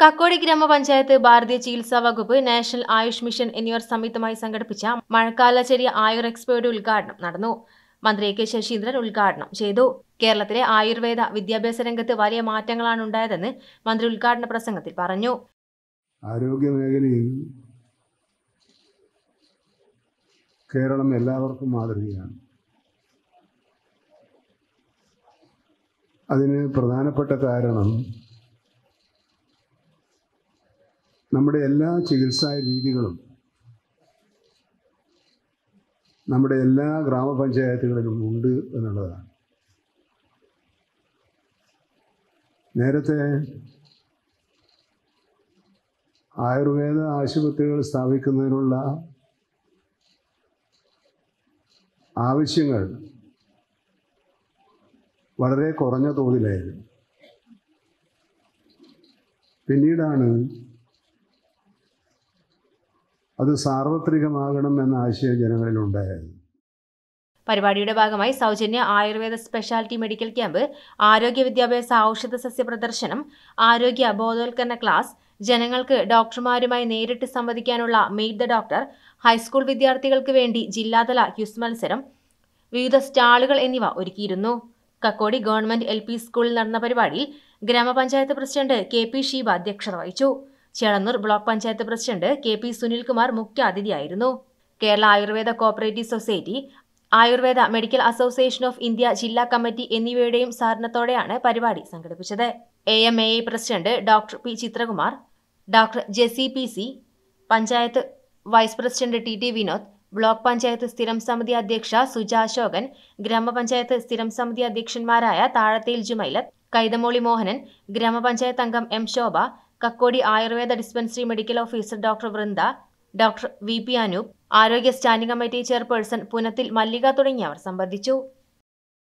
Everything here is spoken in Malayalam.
കക്കോടി ഗ്രാമപഞ്ചായത്ത് ഭാരതീയ ചികിത്സാ വകുപ്പ് നാഷണൽ ആയുഷ് മിഷൻ എന്നിവർ സംയുക്തമായി സംഘടിപ്പിച്ച ചെറിയ ആയുർ എക്സ്പോയുടെ ഉദ്ഘാടനം നടന്നു മന്ത്രി കെ ശശീന്ദ്രൻ ഉദ്ഘാടനം ചെയ്തു കേരളത്തിലെ ആയുർവേദ വിദ്യാഭ്യാസ രംഗത്ത് വലിയ മാറ്റങ്ങളാണ് ഉണ്ടായതെന്ന് മന്ത്രി ഉദ്ഘാടന പ്രസംഗത്തിൽ പറഞ്ഞു ആരോഗ്യ മേഖലയിൽ കേരളം എല്ലാവർക്കും മാതൃകയാണ് അതിന് പ്രധാനപ്പെട്ട കാരണം നമ്മുടെ എല്ലാ ചികിത്സാ രീതികളും നമ്മുടെ എല്ലാ ഗ്രാമപഞ്ചായത്തുകളിലും ഉണ്ട് എന്നുള്ളതാണ് നേരത്തെ ആയുർവേദ ആശുപത്രികൾ സ്ഥാപിക്കുന്നതിനുള്ള ആവശ്യങ്ങൾ വളരെ കുറഞ്ഞ തോതിലായിരുന്നു പിന്നീടാണ് അത് സാർവത്രികമാകണം എന്ന ആശയം ജനങ്ങളിലുണ്ടായിരുന്നു പരിപാടിയുടെ ഭാഗമായി സൗജന്യ ആയുർവേദ സ്പെഷ്യാലിറ്റി മെഡിക്കൽ ക്യാമ്പ് ആരോഗ്യ വിദ്യാഭ്യാസ ഔഷധ സസ്യ പ്രദർശനം ആരോഗ്യ ബോധവൽക്കരണ ക്ലാസ് ജനങ്ങൾക്ക് ഡോക്ടർമാരുമായി നേരിട്ട് സംവദിക്കാനുള്ള മീറ്റ് ദ ഡോക്ടർ ഹൈസ്കൂൾ വിദ്യാർത്ഥികൾക്ക് വേണ്ടി ജില്ലാതല ക്യുസ് മത്സരം വിവിധ സ്റ്റാളുകൾ എന്നിവ ഒരുക്കിയിരുന്നു കക്കോടി ഗവൺമെന്റ് എൽ സ്കൂളിൽ നടന്ന പരിപാടിയിൽ ഗ്രാമപഞ്ചായത്ത് പ്രസിഡന്റ് കെ പി ഷീബ അധ്യക്ഷത വഹിച്ചു Chelannur block panchayat president K P Sunilkumar അതിഥിയായിരുന്നു Kerala Ayurveda cooperative society Ayurveda medical association of India ജില്ലാ കമ്മിറ്റി എന്നിവയുടെയും സഹകരണത്തോടെയാണ് പരിപാടി സംഘടിപ്പിച്ചത് A M A president doctor P Chithrakumar doctor Jessy P C panchayat vice president T T Vinod block panchayat സ്ഥിരം സമിതി അധ്യക്ഷ സുജ അശോകൻ ഗ്രാമപഞ്ചായത്ത് സ്ഥിരം സമിതി അധ്യക്ഷന്മാരായ താഴത്തേൽ ജുമൈലത്ത് കൈതമോളി മോഹനൻ ഗ്രാമപഞ്ചായത്ത് അംഗം M Shobha Kakkodi Ayurveda dispensary medical officer doctor Vrinda doctor V P Anoop ആരോഗ്യ standing committee chairperson Punathil Mallika തുടങ്ങിയവർ സംബന്ധിച്ചു